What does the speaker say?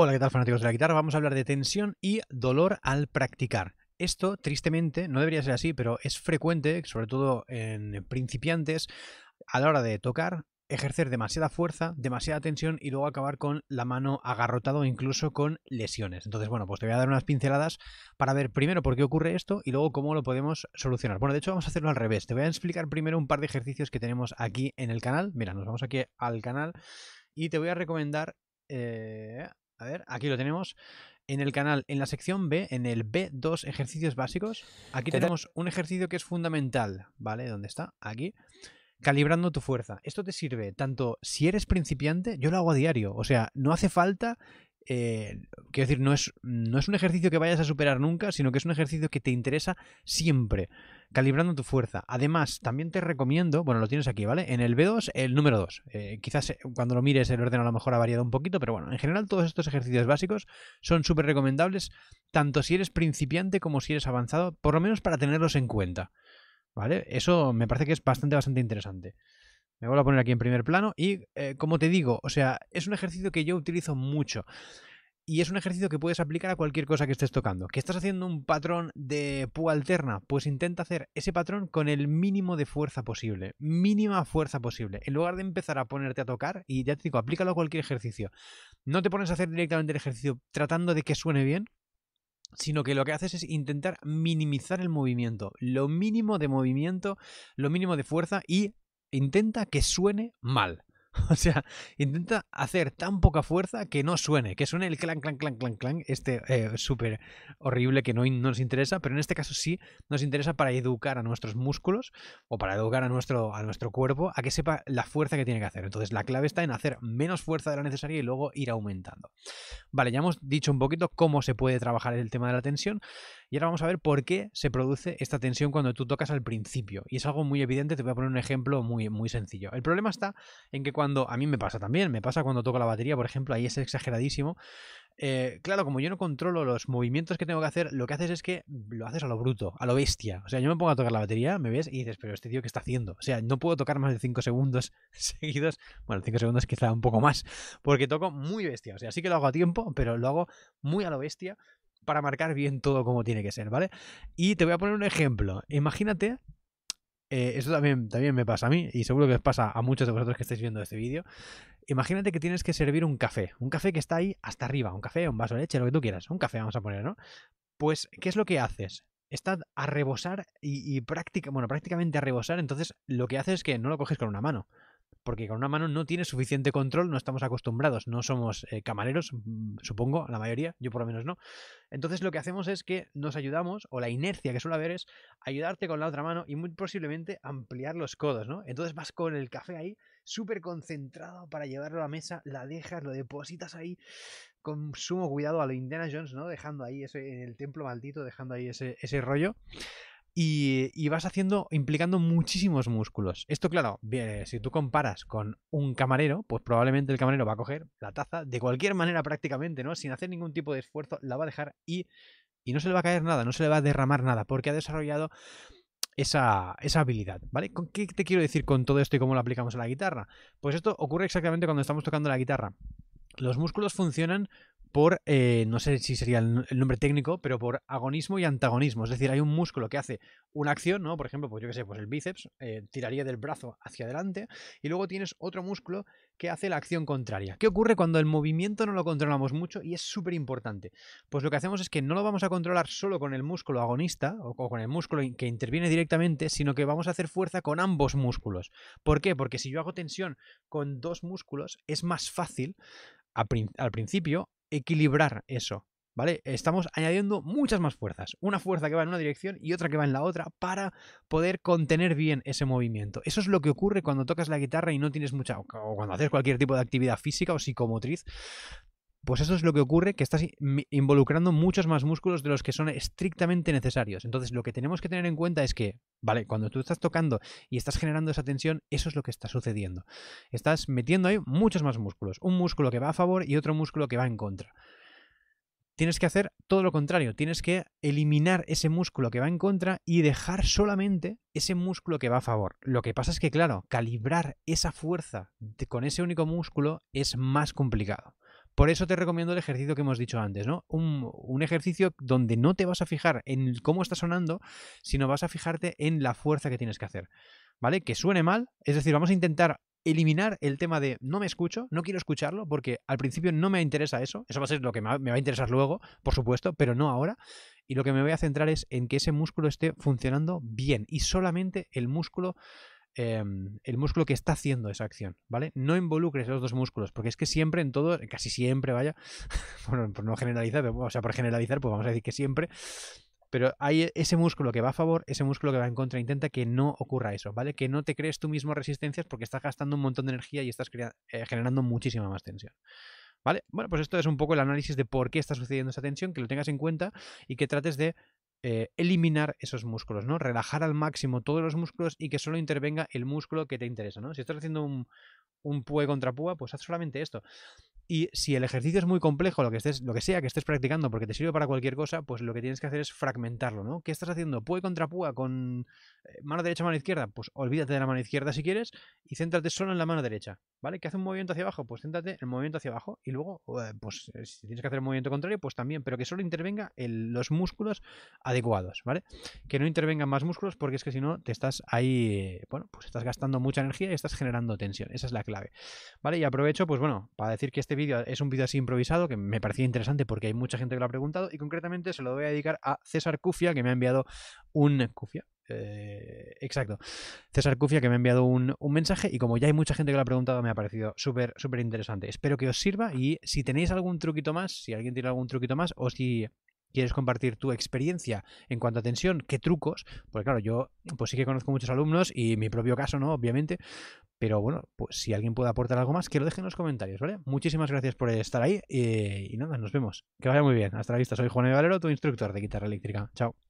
Hola, ¿qué tal fanáticos de la guitarra? Vamos a hablar de tensión y dolor al practicar. Esto, tristemente, no debería ser así, pero es frecuente, sobre todo en principiantes, a la hora de tocar, ejercer demasiada fuerza, demasiada tensión y luego acabar con la mano agarrotada o incluso con lesiones. Entonces, bueno, pues te voy a dar unas pinceladas para ver primero por qué ocurre esto y luego cómo lo podemos solucionar. Bueno, de hecho vamos a hacerlo al revés. Te voy a explicar primero un par de ejercicios que tenemos aquí en el canal. Mira, nos vamos aquí al canal y te voy a recomendar eh, a ver, aquí lo tenemos. En el canal, en la sección B, en el B2 ejercicios básicos, aquí tenemos un ejercicio que es fundamental, ¿vale? ¿Dónde está? Aquí. Calibrando tu fuerza. Esto te sirve tanto si eres principiante, yo lo hago a diario, o sea, no hace falta eh, quiero decir, no es, no es un ejercicio que vayas a superar nunca, sino que es un ejercicio que te interesa siempre, calibrando tu fuerza. Además, también te recomiendo, bueno, lo tienes aquí, ¿vale? En el B2, el número 2. Eh, quizás eh, cuando lo mires el orden a lo mejor ha variado un poquito, pero bueno, en general todos estos ejercicios básicos son súper recomendables, tanto si eres principiante como si eres avanzado, por lo menos para tenerlos en cuenta, ¿vale? Eso me parece que es bastante, bastante interesante. Me voy a poner aquí en primer plano y, eh, como te digo, o sea, es un ejercicio que yo utilizo mucho. Y es un ejercicio que puedes aplicar a cualquier cosa que estés tocando. ¿Que estás haciendo un patrón de pu alterna? Pues intenta hacer ese patrón con el mínimo de fuerza posible. Mínima fuerza posible. En lugar de empezar a ponerte a tocar, y ya te digo, aplícalo a cualquier ejercicio. No te pones a hacer directamente el ejercicio tratando de que suene bien, sino que lo que haces es intentar minimizar el movimiento, lo mínimo de movimiento, lo mínimo de fuerza y intenta que suene mal. O sea, intenta hacer tan poca fuerza que no suene, que suene el clan, clan, clan, clan, clan, este eh, súper horrible que no, nos interesa, pero en este caso sí nos interesa para educar a nuestros músculos o para educar a nuestro, a nuestro cuerpo a que sepa la fuerza que tiene que hacer. Entonces la clave está en hacer menos fuerza de la necesaria y luego ir aumentando. Vale, ya hemos dicho un poquito cómo se puede trabajar el tema de la tensión. Y ahora vamos a ver por qué se produce esta tensión cuando tú tocas al principio. Y es algo muy evidente, te voy a poner un ejemplo muy, muy sencillo. El problema está en que cuando, a mí me pasa también, me pasa cuando toco la batería, por ejemplo, ahí es exageradísimo. Eh, claro, como yo no controlo los movimientos que tengo que hacer, lo que haces es que lo haces a lo bruto, a lo bestia. O sea, yo me pongo a tocar la batería, me ves y dices, pero este tío, ¿qué está haciendo? O sea, no puedo tocar más de 5 segundos seguidos. Bueno, 5 segundos quizá un poco más, porque toco muy bestia. O sea, sí que lo hago a tiempo, pero lo hago muy a lo bestia para marcar bien todo como tiene que ser, ¿vale? Y te voy a poner un ejemplo. Imagínate, eh, eso también, también me pasa a mí y seguro que os pasa a muchos de vosotros que estáis viendo este vídeo. Imagínate que tienes que servir un café, un café que está ahí hasta arriba, un café, un vaso de leche, lo que tú quieras, un café vamos a poner, ¿no? Pues, ¿qué es lo que haces? Estás a rebosar y, y bueno, prácticamente a rebosar, entonces lo que haces es que no lo coges con una mano, porque con una mano no tienes suficiente control, no estamos acostumbrados, no somos eh, camareros, mm, supongo, la mayoría, yo por lo menos no. Entonces lo que hacemos es que nos ayudamos, o la inercia que suele haber es ayudarte con la otra mano y muy posiblemente ampliar los codos, ¿no? Entonces vas con el café ahí, súper concentrado para llevarlo a la mesa, la dejas, lo depositas ahí con sumo cuidado a lo Indiana Jones, ¿no? Dejando ahí ese, en el templo maldito, dejando ahí ese, ese rollo y, vas haciendo, implicando muchísimos músculos. Esto, claro, si tú comparas con un camarero, pues probablemente el camarero va a coger la taza de cualquier manera prácticamente, ¿no? Sin hacer ningún tipo de esfuerzo, la va a dejar y, no se le va a caer nada, no se le va a derramar nada, porque ha desarrollado esa, esa, habilidad, ¿vale? ¿Con ¿Qué te quiero decir con todo esto y cómo lo aplicamos a la guitarra? Pues esto ocurre exactamente cuando estamos tocando la guitarra. Los músculos funcionan por, eh, no sé si sería el nombre técnico, pero por agonismo y antagonismo. Es decir, hay un músculo que hace una acción, ¿no? Por ejemplo, pues yo qué sé, pues el bíceps eh, tiraría del brazo hacia adelante y luego tienes otro músculo que hace la acción contraria. ¿Qué ocurre cuando el movimiento no lo controlamos mucho y es súper importante? Pues lo que hacemos es que no lo vamos a controlar solo con el músculo agonista o con el músculo que interviene directamente, sino que vamos a hacer fuerza con ambos músculos. ¿Por qué? Porque si yo hago tensión con dos músculos, es más fácil al principio equilibrar eso, ¿vale? Estamos añadiendo muchas más fuerzas, una fuerza que va en una dirección y otra que va en la otra para poder contener bien ese movimiento. Eso es lo que ocurre cuando tocas la guitarra y no tienes mucha o cuando haces cualquier tipo de actividad física o psicomotriz, pues eso es lo que ocurre, que estás involucrando muchos más músculos de los que son estrictamente necesarios. Entonces, lo que tenemos que tener en cuenta es que, vale, cuando tú estás tocando y estás generando esa tensión, eso es lo que está sucediendo. Estás metiendo ahí muchos más músculos. Un músculo que va a favor y otro músculo que va en contra. Tienes que hacer todo lo contrario, tienes que eliminar ese músculo que va en contra y dejar solamente ese músculo que va a favor. Lo que pasa es que, claro, calibrar esa fuerza con ese único músculo es más complicado. Por eso te recomiendo el ejercicio que hemos dicho antes, ¿no? Un, ejercicio donde no te vas a fijar en cómo está sonando, sino vas a fijarte en la fuerza que tienes que hacer. ¿Vale? Que suene mal, es decir, vamos a intentar eliminar el tema de no me escucho, no quiero escucharlo, porque al principio no me interesa eso, eso va a ser lo que me va a interesar luego, por supuesto, pero no ahora. Y lo que me voy a centrar es en que ese músculo esté funcionando bien y solamente el músculo Em, el músculo que está haciendo esa acción, ¿vale? No involucres los dos músculos, porque es que siempre en todo, casi siempre, vaya, bueno, por no generalizar, o sea, por generalizar, pues vamos a decir que siempre, pero hay e, ese músculo que va a favor, ese músculo que va en contra, intenta que no ocurra eso, ¿vale? Que no te crees tú mismo resistencias porque estás gastando un montón de energía y estás eh, generando muchísima más tensión. ¿Vale? Bueno, pues esto es un poco el análisis de por qué está sucediendo esa tensión, que lo tengas en cuenta y que trates de eh, eliminar esos músculos, ¿no? Relajar al máximo todos los músculos y que solo intervenga el músculo que te interesa, ¿no? Si estás haciendo un, un pue contra púa, pues haz solamente esto. Y si el ejercicio es muy complejo, lo que, estés, lo que sea que estés practicando, porque te sirve para cualquier cosa, pues lo que tienes que hacer es fragmentarlo, ¿no? ¿Qué estás haciendo? ¿Pue contra púa con eh, mano derecha, mano izquierda? Pues olvídate de la mano izquierda si quieres y céntrate solo en la mano derecha, ¿vale? ¿Que hace un movimiento hacia abajo? Pues céntrate en el movimiento hacia abajo y luego, eh, pues eh, si tienes que hacer un movimiento contrario, pues también, pero que solo intervenga el, los músculos adecuados, ¿vale? Que no intervengan más músculos porque es que si no te estás ahí, bueno, pues estás gastando mucha energía y estás generando tensión, esa es la clave, ¿vale? Y aprovecho, pues bueno, para decir que este es un vídeo así improvisado que me parecía interesante porque hay mucha gente que lo ha preguntado y concretamente se lo voy a dedicar a César Cufia que me ha enviado un... Cufia, eh, exacto. César Cufia que me ha enviado un, un, mensaje y como ya hay mucha gente que lo ha preguntado me ha parecido súper súper interesante. Espero que os sirva y si tenéis algún truquito más, si alguien tiene algún truquito más o si quieres compartir tu experiencia en cuanto a tensión, qué trucos, porque claro, yo pues sí que conozco muchos alumnos y mi propio caso, ¿no? Obviamente, pero bueno, pues si alguien puede aportar algo más, que lo deje en los comentarios, ¿vale? Muchísimas gracias por estar ahí eh, y, nada, nos vemos. Que vaya muy bien. Hasta la vista. Soy Juan Valero, tu instructor de guitarra eléctrica. Chao.